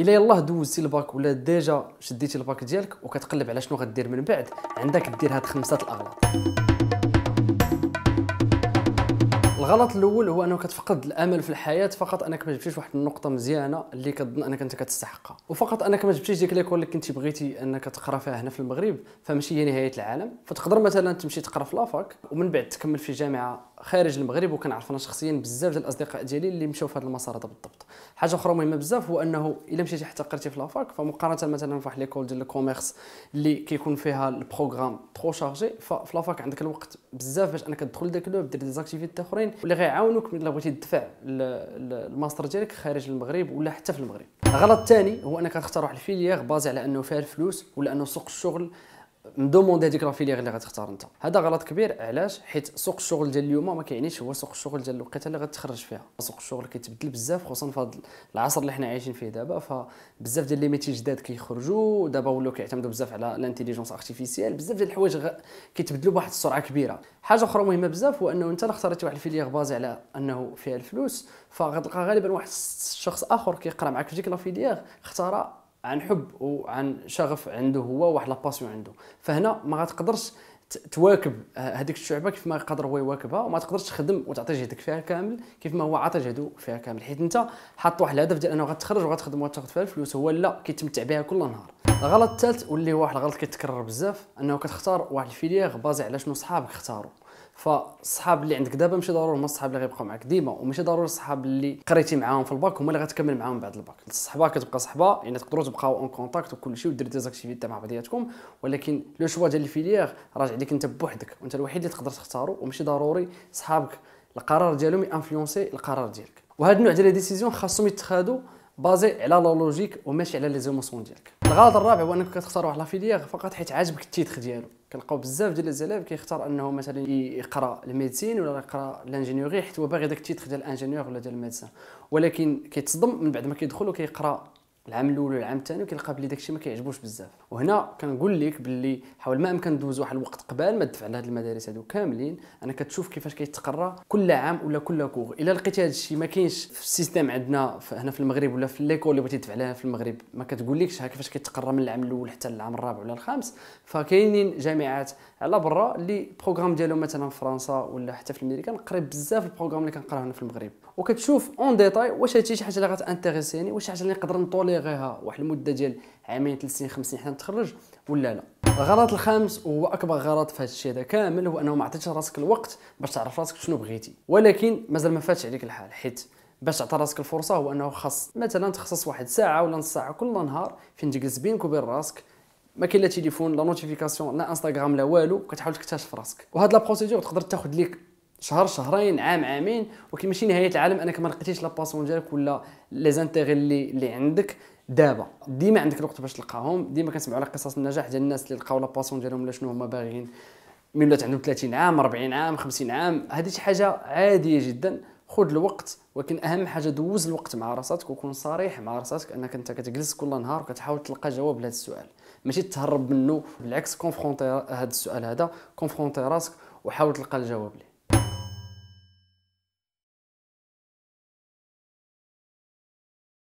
الا يلاه دوزتي الباك ولا ديجا شديتي الباك ديالك وكتقلب على شنو غدير من بعد عندك دير هاد خمسه الاغلاط الغلط الاول هو انه كتفقد الامل في الحياه فقط انك ما جبتيش واحد النقطه مزيانه اللي كتظن انك انت كتستحقها وفقط انك ما جبتيش ديك ليكول اللي كنتي بغيتي انك تقرا فيها هنا في المغرب فماشي هي نهايه العالم فتقدر مثلا تمشي تقرا في لافاك ومن بعد تكمل في جامعه خارج المغرب وكنعرف انا شخصيا بزاف ديال الاصدقاء ديالي اللي مشاو في هذا المسار هذا بالضبط حاجه اخرى مهمه بزاف هو انه الا مشيتي حتى قرتي في لافاك فمقارنه مثلا في واحد ليكول ديال الكوميرس اللي كيكون فيها البروغرام ترو شارجي ففي لافاك عندك الوقت بزاف باش انك تدخل داك لوب دير دي زاكتيفيتي اخرين واللي غيعاونوك الا بغيتي تدفع الماستر ديالك خارج المغرب ولا حتى في المغرب الغلط الثاني هو انك تختار واحد الفيليير بازي على انه فيها الفلوس ولا انه سوق الشغل ندوموندي هذيك لا فيليغ اللي غتختار انت هذا غلط كبير علاش حيت سوق الشغل ديال اليوم ما كيعنيش هو سوق الشغل ديال الوقيته اللي غتخرج فيها سوق الشغل كيتبدل بزاف خصوصا في هذا العصر اللي حنا عايشين فيه دابا فبزاف ديال لي ميتي جداد كيخرجوا دابا ولاو كيعتمدوا بزاف على الانتيليجونس ارتيفيسيال بزاف ديال الحوايج غ... كيتبدلوا بواحد السرعه كبيره حاجه اخرى مهمه بزاف هو انه انت اخترتي واحد الفيليغ بازي على انه فيها الفلوس فغتلقى غالبا واحد الشخص اخر كيقرا معك في ديك لا فيليغ اختار عن حب وعن شغف عنده هو واحد لاباسيون عنده فهنا ما غتقدرش تواكب هذيك الشعبه كيف ما قدر هو يواكبها وما تقدرش تخدم وتعطي جهدك فيها كامل كيف ما هو عطى جهده فيها كامل حيت انت حاط واحد الهدف ديال انه غتخرج وغتخدم وتاخذ فيها الفلوس هو لا كيتمتع بها كل نهار الغلط الثالث واللي هو واحد الغلط كيتكرر بزاف انه كتختار واحد الفيليغ بازي على شنو صحابك اختاروا فالصحاب اللي عندك دابا ماشي ضروري هما الصحاب اللي غيبقاو معاك ديما وماشي ضروري الصحاب اللي قريتي معاهم في الباك هما اللي غتكمل معاهم بعد الباك الصحبه كتبقى صحبه يعني تقدروا تبقاو اون كونتاكت شيء ودير دي زاكتيفيتي مع بعضياتكم ولكن لو شوا ديال الفيليير راجع عليك انت بوحدك وانت الوحيد اللي تقدر تختارو وماشي ضروري صحابك القرار ديالهم يانفلونسي القرار ديالك وهذا النوع ديال لي ديسيزيون خاصهم يتخادوا بازي على لا لوجيك وماشي على لي زيموسيون ديالك الغلط الرابع هو انك كتختار واحد لافيليير فقط حيت عاجبك التيتخ ديالو كنلقاو بزاف ديال الزلاف كيختار انه مثلا يقرا الميديسين ولا يقرا لانجينيوري حيت هو باغي داك التيتخ ديال الانجينيور ولا ديال الميديسان ولكن كيتصدم من بعد ما كيدخل وكيقرا العام الاول والعام الثاني كيلقى بلي داكشي ما كيعجبوش بزاف وهنا كنقول لك باللي حاول ما امكن ندوز واحد الوقت قبل ما تدفع لهاد المدارس هادو كاملين انا كتشوف كيفاش كيتقرى كل عام ولا كل كور الا لقيتي هاد الشيء ما كاينش في السيستيم عندنا هنا في المغرب ولا في ليكول اللي بغيتي تدفع لها في المغرب ما كتقولكش ها كيفاش كيتقرى من العام الاول حتى العام الرابع ولا الخامس فكاينين جامعات على برا اللي البروغرام ديالهم مثلا في فرنسا ولا حتى في الميريكان قريب بزاف البروغرام اللي كنقراه هنا في المغرب وكتشوف اون ديتاي واش هادشي شي حاجه اللي غتانتيريسيني واش حاجه اللي نقدر نطول نبوليغيها واحد المده ديال عامين ثلاث سنين خمس سنين حتى تخرج ولا لا الغلط الخامس وهو اكبر غلط في هذا الشيء هذا كامل هو انه ما عطيتش راسك الوقت باش تعرف راسك شنو بغيتي ولكن مازال ما فاتش عليك الحال حيت باش تعطي راسك الفرصه هو انه خاص مثلا تخصص واحد ساعه ولا نص ساعه كل نهار فين تجلس بينك وبين راسك ما كاين لا تليفون لا نوتيفيكاسيون لا انستغرام لا والو كتحاول تكتشف راسك وهاد لا بروسيدور تقدر تاخذ ليك شهر شهرين عام عامين ولكن ماشي نهايه العالم انك ما لقيتيش لا ديالك ولا لي زانتيغي اللي اللي عندك دابا ديما عندك الوقت باش تلقاهم ديما كنسمعوا على قصص النجاح ديال الناس اللي لقاو لا ديالهم ولا شنو هما باغيين من ولات عندهم 30 عام 40 عام 50 عام هذه شي حاجه عاديه جدا خذ الوقت ولكن اهم حاجه دوز الوقت مع راساتك وكون صريح مع راساتك انك انت كتجلس كل نهار وكتحاول تلقى جواب لهذا السؤال ماشي تهرب منه بالعكس كونفرونتي هذا السؤال هذا كونفرونتي راسك وحاول تلقى الجواب ليه